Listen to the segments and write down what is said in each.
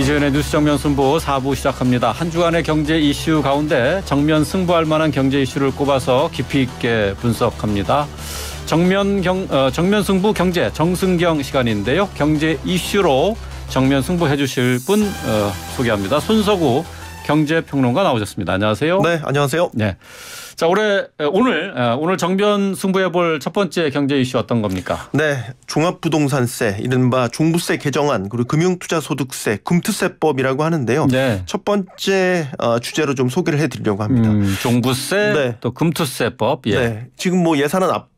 이재현의 뉴스 정면 승부 4부 시작합니다. 한 주간의 경제 이슈 가운데 정면 승부할 만한 경제 이슈를 꼽아서 깊이 있게 분석합니다. 정면 경 어, 정면 승부 경제 정승경 시간인데요. 경제 이슈로 정면 승부해 주실 분 어, 소개합니다. 손석우 경제평론가 나오셨습니다. 안녕하세요. 네, 안녕하세요. 네. 자, 올해 오늘 네. 오늘 정변 승부해 볼 첫 번째 경제 이슈 어떤 겁니까? 네, 종합부동산세, 이른바 종부세 개정안 그리고 금융투자소득세, 금투세법이라고 하는데요. 네. 첫 번째 어, 주제로 좀 소개를 해드리려고 합니다. 음, 종부세, 네. 또 금투세법. 예. 네. 지금 뭐예산은앞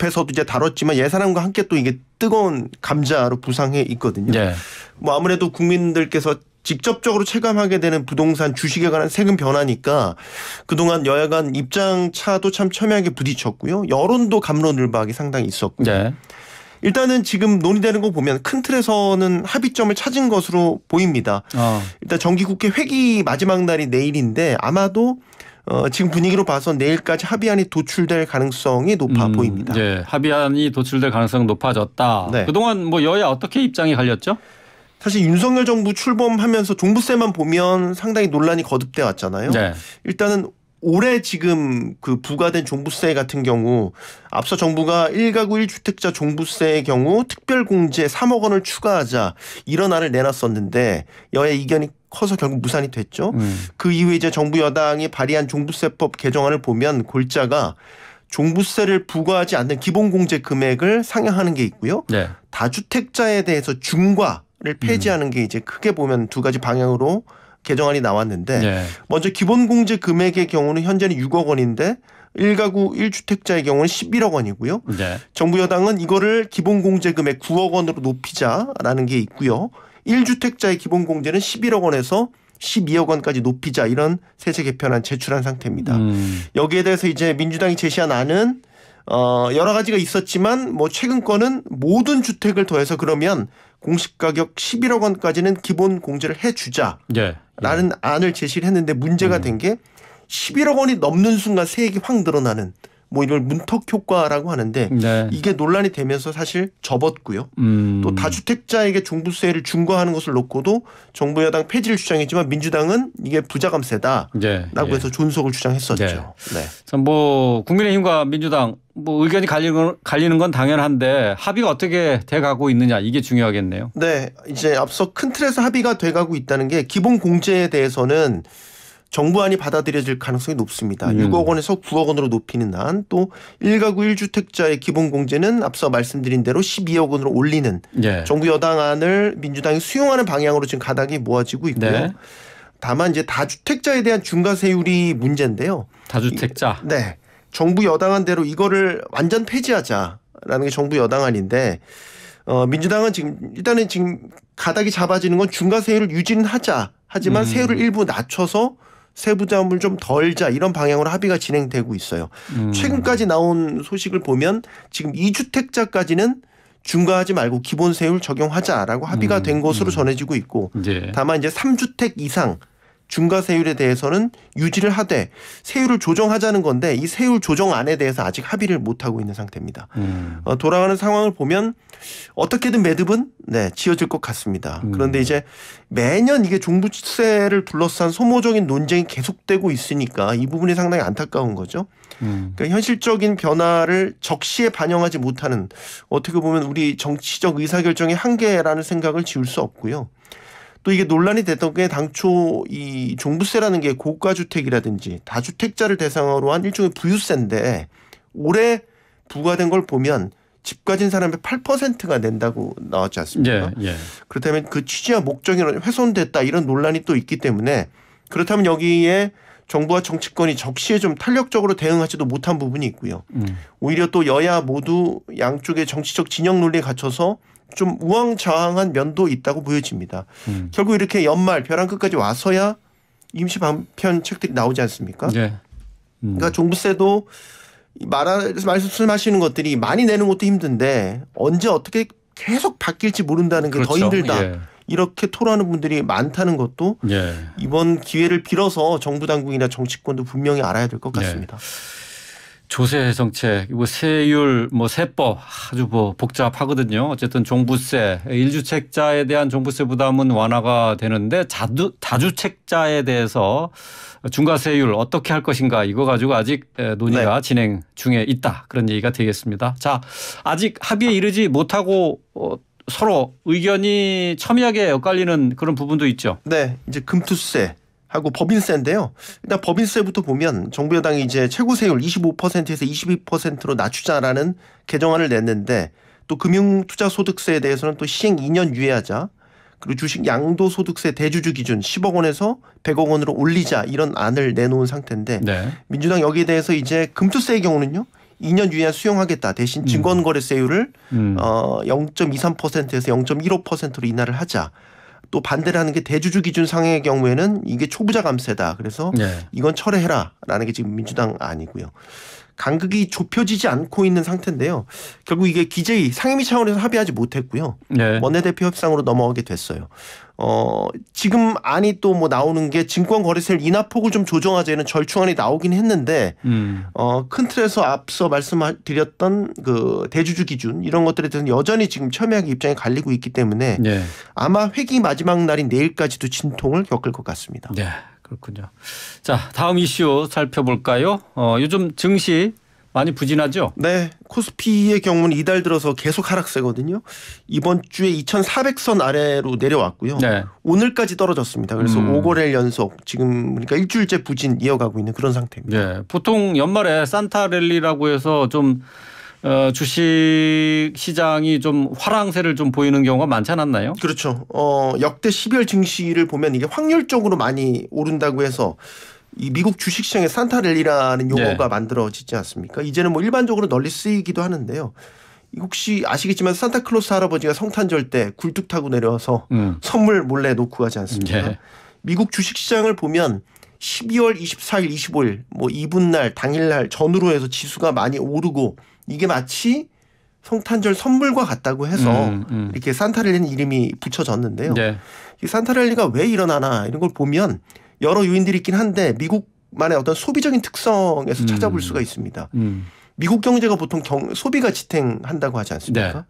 앞에서도 이제 다뤘지만 예산안과 함께 또 이게 뜨거운 감자로 부상해 있거든요. 네. 뭐 아무래도 국민들께서 직접적으로 체감하게 되는 부동산 주식에 관한 세금 변화니까 그동안 여야 간 입장 차도 참 첨예하게 부딪혔고요. 여론도 감론을박이 상당히 있었고. 네. 일단은 지금 논의되는 거 보면 큰 틀에서는 합의점을 찾은 것으로 보입니다. 어. 일단 정기국회 회기 마지막 날이 내일인데 아마도 어, 지금 분위기로 봐서 내일까지 합의안이 도출될 가능성이 높아 음, 보입니다. 예, 합의안이 도출될 가능성 높아졌다. 네. 그동안 뭐 여야 어떻게 입장이 갈렸죠? 사실 윤석열 정부 출범하면서 종부세만 보면 상당히 논란이 거듭돼 왔잖아요. 네. 일단은 올해 지금 그 부과된 종부세 같은 경우 앞서 정부가 1가구 1주택자 종부세의 경우 특별공제 3억 원을 추가하자 이런 안을 내놨었는데 여야 이견이 커서 결국 무산이 됐죠. 음. 그 이후에 이제 정부 여당이 발의한 종부세법 개정안을 보면 골자가 종부세를 부과하지 않는 기본공제 금액을 상향하는 게 있고요. 네. 다주택자에 대해서 중과 를 폐지하는 음. 게 이제 크게 보면 두 가지 방향으로 개정안이 나왔는데 네. 먼저 기본공제 금액의 경우는 현재는 6억 원인데 1가구 1주택자의 경우는 11억 원이고요. 네. 정부 여당은 이거를 기본공제 금액 9억 원으로 높이자라는 게 있고요. 1주택자의 기본공제는 11억 원에서 12억 원까지 높이자 이런 세제 개편안 제출한 상태입니다. 음. 여기에 대해서 이제 민주당이 제시한 안은 어, 여러 가지가 있었지만 뭐 최근 거는 모든 주택을 더해서 그러면 공시 가격 11억 원까지는 기본 공제를 해주자라는 예, 안을 제시를 했는데 문제가 음. 된게 11억 원이 넘는 순간 세액이 확 늘어나는 뭐 이걸 문턱 효과라고 하는데 네. 이게 논란이 되면서 사실 접었고요. 음. 또 다주택자에게 종부세를 중과하는 것을 놓고도 정부 여당 폐지를 주장했지만 민주당은 이게 부자감세다라고 예, 예. 해서 존속을 주장했었죠. 네. 네. 뭐 국민의힘과 민주당 뭐 의견이 갈리는 건, 갈리는 건 당연한데 합의가 어떻게 돼가고 있느냐 이게 중요하겠네요. 네, 이제 앞서 큰 틀에서 합의가 돼가고 있다는 게 기본 공제에 대해서는 정부안이 받아들여질 가능성이 높습니다. 음. 6억 원에서 9억 원으로 높이는 안, 또 1가구 1주택자의 기본 공제는 앞서 말씀드린 대로 12억 원으로 올리는 예. 정부 여당안을 민주당이 수용하는 방향으로 지금 가닥이 모아지고 있고요. 네. 다만 이제 다주택자에 대한 중과세율이 문제인데요. 다주택자. 네. 정부 여당안 대로 이거를 완전 폐지하자라는 게 정부 여당안인데 어, 민주당은 지금 일단은 지금 가닥이 잡아지는 건 중과세율을 유지는 하자 하지만 음. 세율을 일부 낮춰서 세부담을 좀 덜자 이런 방향으로 합의가 진행되고 있어요. 음. 최근까지 나온 소식을 보면 지금 이주택자까지는 중과하지 말고 기본세율 적용하자라고 합의가 음. 된 것으로 음. 전해지고 있고 네. 다만 이제 삼주택 이상 중과세율에 대해서는 유지를 하되 세율을 조정하자는 건데 이 세율 조정안에 대해서 아직 합의를 못 하고 있는 상태입니다. 음. 어, 돌아가는 상황을 보면 어떻게든 매듭은 네, 지어질 것 같습니다. 음. 그런데 이제 매년 이게 종부세를 둘러싼 소모적인 논쟁이 계속되고 있으니까 이 부분이 상당히 안타까운 거죠. 음. 그러니까 현실적인 변화를 적시에 반영하지 못하는 어떻게 보면 우리 정치적 의사결정의 한계라는 생각을 지울 수 없고요. 또 이게 논란이 됐던 게 당초 이 종부세라는 게 고가 주택이라든지 다주택자를 대상으로 한 일종의 부유세인데 올해 부과된 걸 보면 집 가진 사람의 8%가 낸다고 나왔지 않습니까? 예, 예. 그렇다면 그 취지와 목적이 훼손됐다 이런 논란이 또 있기 때문에 그렇다면 여기에 정부와 정치권이 적시에 좀 탄력적으로 대응하지도 못한 부분이 있고요. 음. 오히려 또 여야 모두 양쪽의 정치적 진영 논리에 갇혀서 좀 우왕좌왕한 면도 있다고 보여집니다. 음. 결국 이렇게 연말 벼랑 끝까지 와서야 임시 방편 책들이 나오지 않습니까? 네. 음. 그러니까 종부세도 말하, 말씀하시는 것들이 많이 내는 것도 힘든데 언제 어떻게 계속 바뀔지 모른다는 게더 그렇죠. 힘들다. 예. 이렇게 토론하는 분들이 많다는 것도 예. 이번 기회를 빌어서 정부 당국이나 정치권도 분명히 알아야 될것 예. 같습니다. 예. 조세 해성책, 뭐 세율, 뭐 세법 아주 뭐 복잡하거든요. 어쨌든 종부세, 1주택자에 대한 종부세 부담은 완화가 되는데 자두, 다주택자에 대해서 중과세율 어떻게 할 것인가 이거 가지고 아직 논의가 네. 진행 중에 있다 그런 얘기가 되겠습니다. 자, 아직 합의에 이르지 못하고 어, 서로 의견이 첨예하게 엇갈리는 그런 부분도 있죠. 네, 이제 금투세 하고 법인세인데요. 일단 법인세부터 보면 정부 여당이 이제 최고세율 25%에서 22%로 낮추자라는 개정안을 냈는데 또 금융투자소득세에 대해서는 또 시행 2년 유예하자 그리고 주식 양도소득세 대주주 기준 10억 원에서 100억 원으로 올리자 이런 안을 내놓은 상태인데 네. 민주당 여기에 대해서 이제 금투세의 경우는요. 2년 유예 수용하겠다. 대신 증권거래세율을 음. 음. 어 0.23%에서 0.15%로 인하를 하자. 또 반대를 하는 게 대주주 기준 상향의 경우에는 이게 초부자 감세다. 그래서 네. 이건 철회해라라는 게 지금 민주당 아니고요. 간극이 좁혀지지 않고 있는 상태인데요. 결국 이게 기재의 상임위 차원에서 합의하지 못했고요. 네. 원내대표 협상으로 넘어가게 됐어요. 어, 지금 안이 또 뭐 나오는 게 증권거래세를 인하폭을 좀 조정하자는 절충안이 나오긴 했는데 음. 어, 큰 틀에서 앞서 말씀드렸던 그 대주주 기준 이런 것들에 대해서는 여전히 지금 첨예하게 입장이 갈리고 있기 때문에 네. 아마 회기 마지막 날인 내일까지도 진통을 겪을 것 같습니다. 네. 그렇군요. 자, 다음 이슈 살펴볼까요? 어, 요즘 증시 많이 부진하죠? 네. 코스피의 경우는 이달 들어서 계속 하락세거든요. 이번 주에 2,400선 아래로 내려왔고요. 네. 오늘까지 떨어졌습니다. 그래서 음. 5거래일 연속 지금 그러니까 일주일째 부진 이어가고 있는 그런 상태입니다. 네. 보통 연말에 산타 랠리라고 해서 좀 어, 주식 시장이 좀 화랑세를 좀 보이는 경우가 많지 않았나요? 그렇죠. 어, 역대 12월 증시를 보면 이게 확률적으로 많이 오른다고 해서 이 미국 주식시장의 산타랠리라는 네. 용어가 네. 만들어지지 않습니까? 이제는 뭐 일반적으로 널리 쓰이기도 하는데요. 혹시 아시겠지만 산타클로스 할아버지가 성탄절 때 굴뚝 타고 내려와서 음. 선물 몰래 놓고 가지 않습니까? 네. 미국 주식시장을 보면 12월 24일, 25일 뭐 이분날 당일날 전후로 해서 지수가 많이 오르고 이게 마치 성탄절 선물과 같다고 해서 음, 음. 이렇게 산타랠리는 이름이 붙여졌는데요. 네. 이 산타랠리가 왜 일어나나 이런 걸 보면 여러 요인들이 있긴 한데 미국만의 어떤 소비적인 특성에서 음. 찾아볼 수가 있습니다. 음. 미국 경제가 보통 경, 소비가 지탱한다고 하지 않습니까?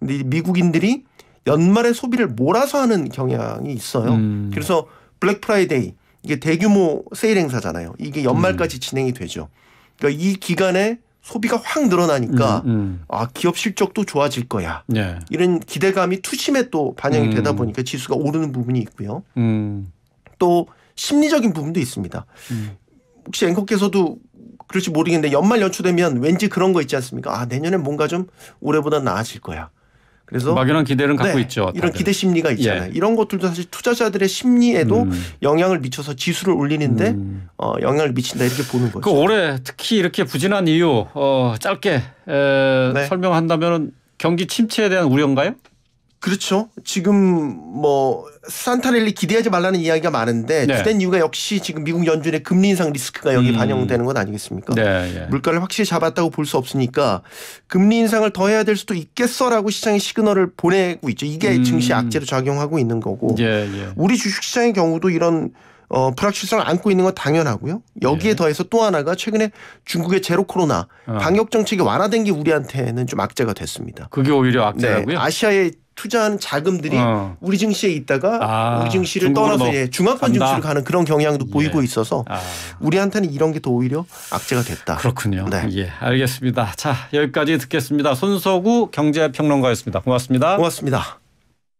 네. 근데 미국인들이 연말에 소비를 몰아서 하는 경향이 있어요. 음. 그래서 블랙 프라이데이 이게 대규모 세일 행사잖아요. 이게 연말까지 음. 진행이 되죠. 그러니까 이 기간에 소비가 확 늘어나니까 음, 음. 아 기업 실적도 좋아질 거야 네. 이런 기대감이 투심에 또 반영이 음. 되다 보니까 지수가 오르는 부분이 있고요 음. 또 심리적인 부분도 있습니다. 음. 혹시 앵커께서도 그럴지 모르겠는데 연말 연초되면 왠지 그런 거 있지 않습니까? 아 내년엔 뭔가 좀 올해보다 나아질 거야. 그래서 막연한 기대를 갖고 네, 있죠. 다들. 이런 기대 심리가 예. 있잖아요. 예. 이런 것들도 사실 투자자들의 심리에도 음. 영향을 미쳐서 지수를 올리는데 음. 어, 영향을 미친다 이렇게 보는 거죠. 그 올해 특히 이렇게 부진한 이유 어, 짧게 에, 네. 설명한다면 경기 침체에 대한 우려인가요? 그렇죠. 지금 뭐 산타랠리 기대하지 말라는 이야기가 많은데 네. 주된 이유가 역시 지금 미국 연준의 금리 인상 리스크가 여기 음. 반영되는 것 아니겠습니까? 네, 네. 물가를 확실히 잡았다고 볼 수 없으니까 금리 인상을 더 해야 될 수도 있겠어라고 시장이 시그널을 보내고 있죠. 이게 음. 증시 악재로 작용하고 있는 거고 예, 예. 우리 주식시장의 경우도 이런 어, 불확실성을 안고 있는 건 당연하고요. 여기에 예. 더해서 또 하나가 최근에 중국의 제로 코로나 어. 방역 정책이 완화된 게 우리한테는 좀 악재가 됐습니다. 그게 오히려 악재라고요? 네, 아시아의 투자하는 자금들이 어. 우리 증시에 있다가 아, 우리 증시를 떠나서 예, 중화권 간다. 증시로 가는 그런 경향도 보이고 예. 있어서 아. 우리한테는 이런 게 더 오히려 악재가 됐다. 그렇군요. 네. 예, 알겠습니다. 자, 여기까지 듣겠습니다. 손서구 경제평론가였습니다. 고맙습니다. 고맙습니다.